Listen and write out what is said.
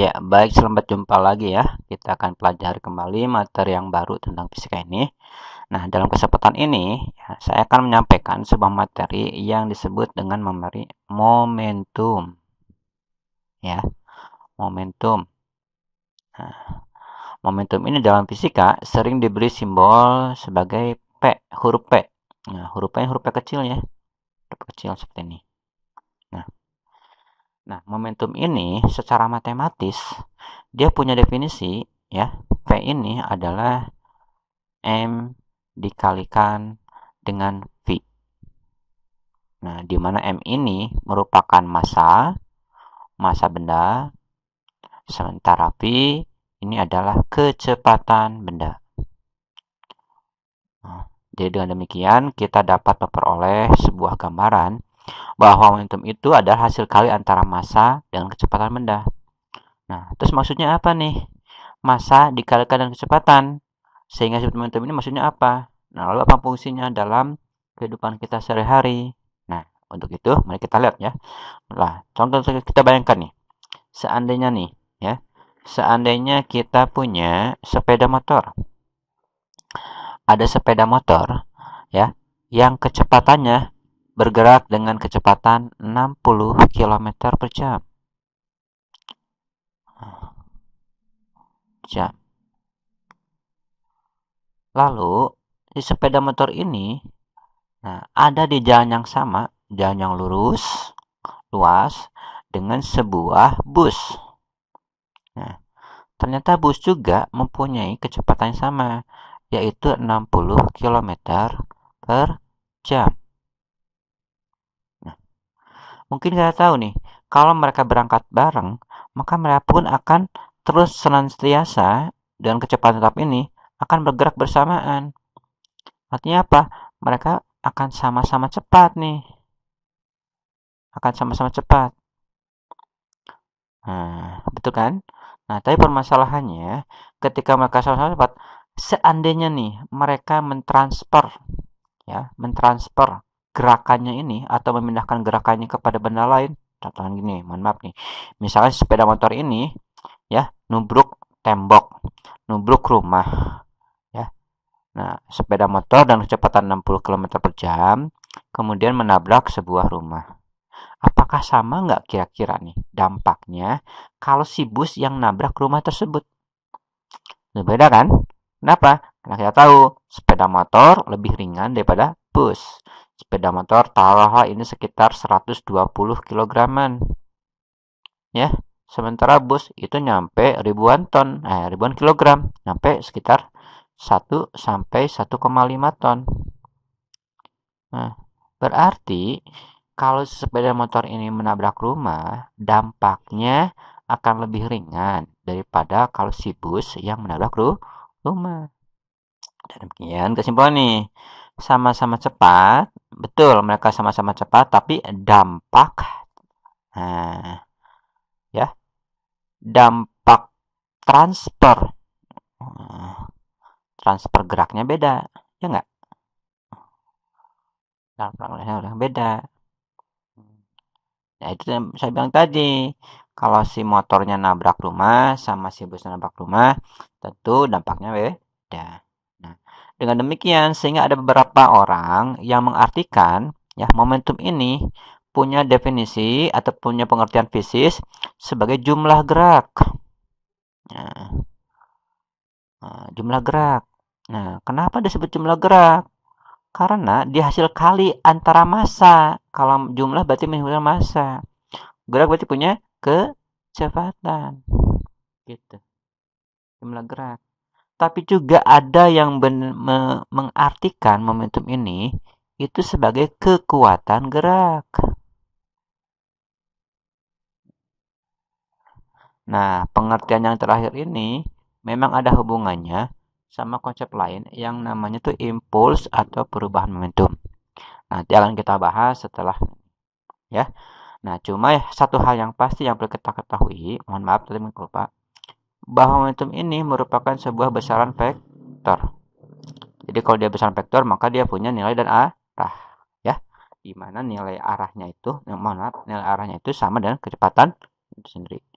Ya, baik selamat jumpa lagi ya. Kita akan pelajari kembali materi yang baru tentang fisika ini. Nah, dalam kesempatan ini, ya, saya akan menyampaikan sebuah materi yang disebut dengan memberi momentum. Ya, momentum. Nah, momentum ini dalam fisika sering diberi simbol sebagai P, huruf P. Nah, huruf P huruf P kecil ya. Huruf kecil seperti ini. Nah, momentum ini secara matematis dia punya definisi ya. P ini adalah M dikalikan dengan V. Nah, di mana M ini merupakan massa massa benda sementara V ini adalah kecepatan benda. Nah, jadi dengan demikian kita dapat memperoleh sebuah gambaran bahwa momentum itu adalah hasil kali antara massa dengan kecepatan benda. Nah, terus maksudnya apa nih? Massa dikalikan dengan kecepatan, sehingga disebut momentum ini maksudnya apa? Nah, lalu apa fungsinya dalam kehidupan kita sehari-hari? Nah, untuk itu mari kita lihat ya. Nah, contoh kita bayangkan nih, seandainya nih ya, seandainya kita punya sepeda motor, ada sepeda motor ya yang kecepatannya bergerak dengan kecepatan 60 km per jam. jam. Lalu, di sepeda motor ini nah, ada di jalan yang sama, jalan yang lurus, luas, dengan sebuah bus. Nah, ternyata bus juga mempunyai kecepatan yang sama, yaitu 60 km per jam. Mungkin kita tahu nih, kalau mereka berangkat bareng, maka mereka pun akan terus senantiasa dan kecepatan tetap ini akan bergerak bersamaan. Artinya apa? Mereka akan sama-sama cepat nih. Akan sama-sama cepat. Nah, betul kan? Nah, tapi permasalahannya ketika mereka sama-sama cepat, seandainya nih mereka mentransfer ya, mentransfer gerakannya ini atau memindahkan gerakannya kepada benda lain contohnya gini mohon maaf nih misalnya sepeda motor ini ya nubruk tembok nubruk rumah ya nah sepeda motor dan kecepatan 60 km per jam kemudian menabrak sebuah rumah apakah sama nggak kira-kira nih dampaknya kalau si bus yang nabrak rumah tersebut berbeda kan kenapa karena kita tahu sepeda motor lebih ringan daripada bus sepeda motor taruhlah ini sekitar 120 kg ya sementara bus itu nyampe ribuan ton eh ribuan kilogram nyampe sekitar 1 sampai 1,5 ton nah berarti kalau sepeda motor ini menabrak rumah dampaknya akan lebih ringan daripada kalau si bus yang menabrak rumah dan demikian kesimpulan nih. Sama-sama cepat, betul mereka sama-sama cepat, tapi dampak, nah, ya, dampak transfer, nah, transfer geraknya beda, ya nggak? Dampak yang beda. Nah itu yang saya bilang tadi, kalau si motornya nabrak rumah sama si bus nabrak rumah, tentu dampaknya beda. Dengan demikian, sehingga ada beberapa orang yang mengartikan ya momentum ini punya definisi atau punya pengertian fisis sebagai jumlah gerak. Nah, nah, jumlah gerak. Nah, kenapa disebut jumlah gerak? Karena dia kali antara massa. Kalau jumlah berarti menghasilkan massa. Gerak berarti punya kecepatan. Gitu. Jumlah gerak tapi juga ada yang ben, me, mengartikan momentum ini itu sebagai kekuatan gerak. Nah, pengertian yang terakhir ini memang ada hubungannya sama konsep lain yang namanya tuh impuls atau perubahan momentum. Nah, nanti akan kita bahas setelah ya. Nah, cuma satu hal yang pasti yang perlu kita ketahui, mohon maaf tadi lupa bahwa momentum ini merupakan sebuah besaran vektor. Jadi kalau dia besaran vektor maka dia punya nilai dan arah ya. Di mana nilai arahnya itu, yang mana nilai arahnya itu sama dengan kecepatan itu sendiri.